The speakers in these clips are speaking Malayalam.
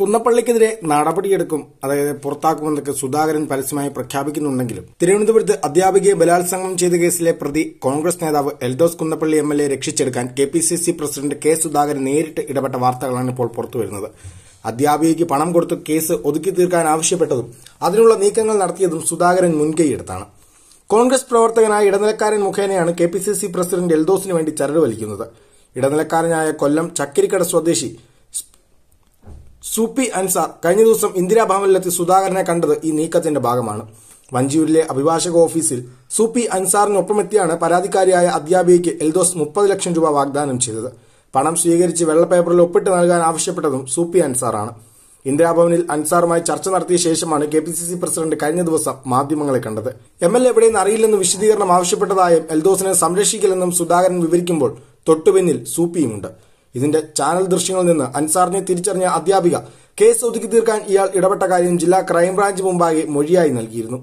കുന്നപ്പള്ളിക്കെതിരെ നടപടിയെടുക്കും അതായത് പുറത്താക്കുമെന്നൊക്കെ സുധാകരൻ പരസ്യമായി പ്രഖ്യാപിക്കുന്നുണ്ടെങ്കിലും തിരുവനന്തപുരത്ത് അധ്യാപികയെ ബലാത്സംഗം ചെയ്ത കേസിലെ പ്രതി കോൺഗ്രസ് നേതാവ് Eldhose Kunnappilly M L A രക്ഷിച്ചെടുക്കാൻ K P C C president K Sudhakaran നേരിട്ട് ഇടപെട്ട വാർത്തകളാണ് ഇപ്പോൾ പുറത്തുവരുന്നത് അധ്യാപികയ്ക്ക് പണം കൊടുത്ത് കേസ് ഒതുക്കി തീർക്കാൻ ആവശ്യപ്പെട്ടതും അതിനുള്ള നീക്കങ്ങൾ നടത്തിയതും സുധാകരൻ മുൻകൈയെടുത്താണ് കോൺഗ്രസ് പ്രവർത്തകനായ ഇടനിലക്കാരൻ മുഖേനയാണ് K P C C president എൽദോസിന് വേണ്ടി ചരട് വലിക്കുന്നത് ഇടനിലക്കാരനായ കൊല്ലം ചക്കരിക്കട സ്വദേശി സുപ്പി അൻസാർ കഴിഞ്ഞ ദിവസം ഇന്ദിരാഭവനിലെത്തി സുധാകരനെ കണ്ടത് ഈ നീക്കത്തിന്റെ ഭാഗമാണ് വഞ്ചിയൂരിലെ അഭിഭാഷക ഓഫീസിൽ സുപ്പി അൻസാറിനൊപ്പമെത്തിയാണ് പരാതിക്കാരിയായ അധ്യാപികയ്ക്ക് എൽദോസ് മുപ്പത് ലക്ഷം രൂപ വാഗ്ദാനം ചെയ്തത് പണം സ്വീകരിച്ച് വെള്ളപ്പേപ്പറിൽ ഒപ്പിട്ട് നൽകാൻ ആവശ്യപ്പെട്ടതും സുപ്പി അൻസാറാണ് ഇന്ദിരാഭവനിൽ അൻസാറുമായി ചർച്ച നടത്തിയ ശേഷമാണ് K P C C president കഴിഞ്ഞ ദിവസം മാധ്യമങ്ങളെ കണ്ടത് എം എൽ എ എവിടെയെന്ന് അറിയില്ലെന്ന് വിശദീകരണം ആവശ്യപ്പെട്ടതായും എൽദോസിനെ സംരക്ഷിക്കില്ലെന്നും സുധാകരൻ വിവരിക്കുമ്പോൾ തൊട്ടുപിന്നിൽ സൂപ്പിയുമുണ്ട് ഇതിന്റെ ചാനൽ ദൃശ്യങ്ങളിൽ നിന്ന് അൻസാറിനെ തിരിച്ചറിഞ്ഞ അധ്യാപിക കേസ് ഒതുക്കി തീർക്കാൻ ഇയാൾ ഇടപെട്ട കാര്യം ജില്ലാ ക്രൈംബ്രാഞ്ച് മുമ്പാകെ മൊഴിയായി നൽകിയിരുന്നു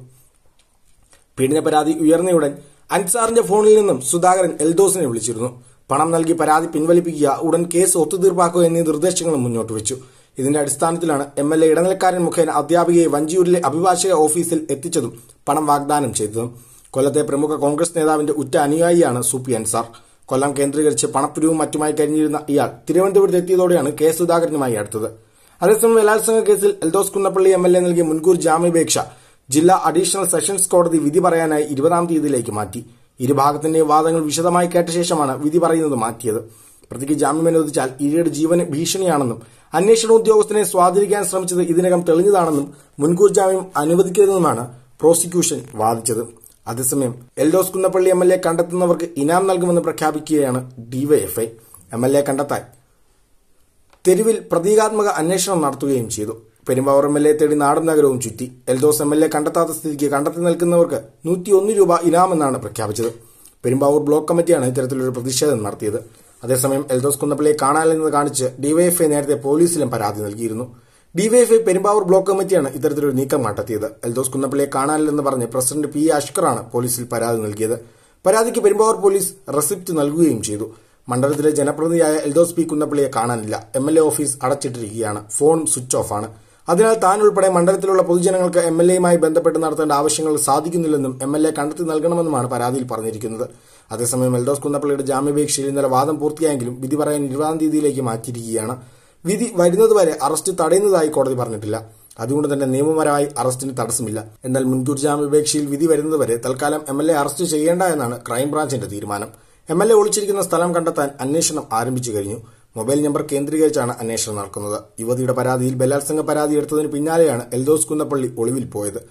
പീഡന പരാതി ഉയർന്നയുടൻ അൻസാറിന്റെ ഫോണിൽ നിന്നും സുധാകരൻ എൽദോസിനെ വിളിച്ചിരുന്നു പണം നൽകി പരാതി പിൻവലിപ്പിക്കുക ഉടൻ കേസ് ഒത്തുതീർപ്പാക്കുക എന്നീ നിർദ്ദേശങ്ങളും മുന്നോട്ട് വെച്ചു ഇതിന്റെ അടിസ്ഥാനത്തിലാണ് എം എൽ എ ഇടനിലക്കാരൻ മുഖേന അധ്യാപികയെ വഞ്ചിയൂരിലെ അഭിഭാഷക ഓഫീസിൽ എത്തിച്ചതും പണം വാഗ്ദാനം ചെയ്തതും കൊല്ലത്തെ പ്രമുഖ കോൺഗ്രസ് നേതാവിന്റെ ഉറ്റ അനുയായിയാണ് സുപ്പി അൻസാർ കൊല്ലം കേന്ദ്രീകരിച്ച് പണപ്പിരിവും മറ്റുമായി കഴിഞ്ഞിരുന്ന ഇയാൾ തിരുവനന്തപുരത്ത് എത്തിയതോടെയാണ് കെ സുധാകരനുമായി അടുത്തത് അതേസമയം ബലാത്സംഗ കേസിൽ Eldhose Kunnappilly M L A നൽകിയ മുൻകൂർ ജാമ്യപേക്ഷ ജില്ലാ അഡീഷണൽ സെഷൻസ് കോടതി വിധി പറയാനായി ഇരുപതാം തീയതിയിലേക്ക് മാറ്റി ഇരുഭാഗത്തിന്റെയും വാദങ്ങൾ വിശദമായി കേട്ട ശേഷമാണ് വിധി പറയുന്നത് മാറ്റിയത് പ്രതിക്ക് ജാമ്യം അനുവദിച്ചാൽ ഇരയുടെ ജീവന് ഭീഷണിയാണെന്നും അന്വേഷണ ഉദ്യോഗസ്ഥനെ സ്വാധീനിക്കാൻ ശ്രമിച്ചത് ഇതിനകം തെളിഞ്ഞതാണെന്നും മുൻകൂർ ജാമ്യം അനുവദിക്കരുതെന്നുമാണ് പ്രോസിക്യൂഷൻ വാദിച്ചത് അതേസമയം Eldhose Kunnappilly M L A കണ്ടെത്തുന്നവർക്ക് ഇനാം നൽകുമെന്ന് പ്രഖ്യാപിക്കുകയാണ് ഡിവൈഎഫ്ഐ എം എൽ എ കണ്ടെത്താൻ തെരുവിൽ പ്രതീകാത്മക അന്വേഷണം നടത്തുകയും ചെയ്തു പെരുമ്പാവർ എം എൽ എ തേടി നാടും നഗരവും ചുറ്റി എൽദോസ് എം എൽ എ കണ്ടെത്താത്ത സ്ഥിതിക്ക് കണ്ടെത്തി നിൽക്കുന്നവർക്ക് നൂറ്റിയൊന്ന് രൂപ ഇനാമെന്നാണ് പ്രഖ്യാപിച്ചത് പെരുമ്പാവൂർ ബ്ലോക്ക് കമ്മിറ്റിയാണ് ഇത്തരത്തിലൊരു പ്രതിഷേധം നടത്തിയത് അതേസമയം എൽദോസ് കുന്നപ്പള്ളിയെ കാണാനില്ലെന്ന് കാണിച്ച് ഡിവൈഎഫ്ഐ നേരത്തെ പോലീസിലും പരാതി നൽകിയിരുന്നു ഐ പെരുമ്പാവൂർ ബ്ലോക്ക് കമ്മിറ്റിയാണ് ഇത്തരത്തിലൊരു നീക്കം കണ്ടെത്തിയത് എൽദോസ് കുന്നപ്പള്ളിയെ കാണാനില്ലെന്ന് പറഞ്ഞ് പ്രസിഡന്റ് പി അഷ്കറാണ് പോലീസിൽ പരാതി നൽകിയത് പരാതിക്ക് പെരുമ്പാവൂർ പോലീസ് റെസിപ്റ്റ് നൽകുകയും ചെയ്തു മണ്ഡലത്തിലെ ജനപ്രതിനിധിയായ എൽദോസ് പി കുന്നപ്പള്ളിയെ കാണാനില്ല എം എൽ എ ഓഫീസ് അടച്ചിട്ടിരിക്കുകയാണ് ഫോൺ സ്വിച്ച് ഓഫ് ആണ് അതിനാൽ താൻ ഉൾപ്പെടെ മണ്ഡലത്തിലുള്ള പൊതുജനങ്ങൾക്ക് എം എൽ എയുമായി ബന്ധപ്പെട്ട് നടത്തേണ്ട ആവശ്യങ്ങൾ സാധിക്കുന്നില്ലെന്നും എം എൽ എ കണ്ടെത്തി നൽകണമെന്നുമാണ് പരാതിയിൽ പറഞ്ഞിരിക്കുന്നത് അതേസമയം എൽദോസ് കുന്നപ്പള്ളിയുടെ ജാമ്യപേക്ഷയിൽ ഇന്നലെ വാദം പൂർത്തിയായെങ്കിലും വിധി പറയാൻ ഇരുപതാം തീയതിയിലേക്ക് മാറ്റിയിരിക്കുകയാണ് വിധി വരുന്നതുവരെ അറസ്റ്റ് തടയുന്നതായി കോടതി പറഞ്ഞിട്ടില്ല അതുകൊണ്ട് തന്നെ നിയമപരമായി അറസ്റ്റിന് തടസ്സമില്ല എന്നാൽ മുൻകൂർ ജാമ്യപേക്ഷയിൽ വിധി വരുന്നതുവരെ തൽക്കാലം എം എൽ എ അറസ്റ്റ് ചെയ്യേണ്ട എന്നാണ് ക്രൈംബ്രാഞ്ചിന്റെ തീരുമാനം എം എൽ എ ഒളിച്ചിരിക്കുന്ന സ്ഥലം കണ്ടെത്താൻ അന്വേഷണം ആരംഭിച്ചു കഴിഞ്ഞു മൊബൈൽ നമ്പർ കേന്ദ്രീകരിച്ചാണ് അന്വേഷണം നടക്കുന്നത് യുവതിയുടെ പരാതിയിൽ ബലാത്സംഗ പരാതി എടുത്തതിന് പിന്നാലെയാണ് എൽദോസ് കുന്നപ്പള്ളി ഒളിവിൽ പോയത്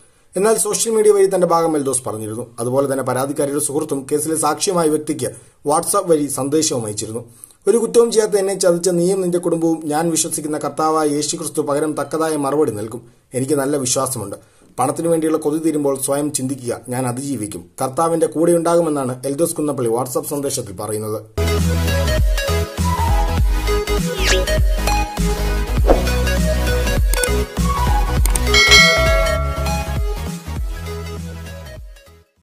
എന്നാൽ സോഷ്യൽ മീഡിയ വഴി തന്റെ ഭാഗം എൽദോസ് പറഞ്ഞിരുന്നു അതുപോലെ തന്നെ പരാതിക്കാരിയുടെ സുഹൃത്തും കേസിലെ സാക്ഷ്യമായ വ്യക്തിക്ക് വാട്സാപ്പ് വഴി സന്ദേശവും അയച്ചിരുന്നു ഒരു കുറ്റവും ചെയ്യാത്ത എന്നെ ചതിച്ച നീയും നിന്റെ കുടുംബവും ഞാൻ വിശ്വസിക്കുന്ന കർത്താവായ ക്രിസ്തു പകരം തക്കതായ മറുപടി നൽകും എനിക്ക് നല്ല വിശ്വാസമുണ്ട് പണത്തിനു വേണ്ടിയുള്ള കൊതി തീരുമ്പോൾ സ്വയം ചിന്തിക്കുക ഞാൻ അതിജീവിക്കും കർത്താവിന്റെ കൂടെയുണ്ടാകുമെന്നാണ് എൽദോസ് കുന്നപ്പള്ളി വാട്സാപ്പ് സന്ദേശത്തിൽ പറയുന്നത്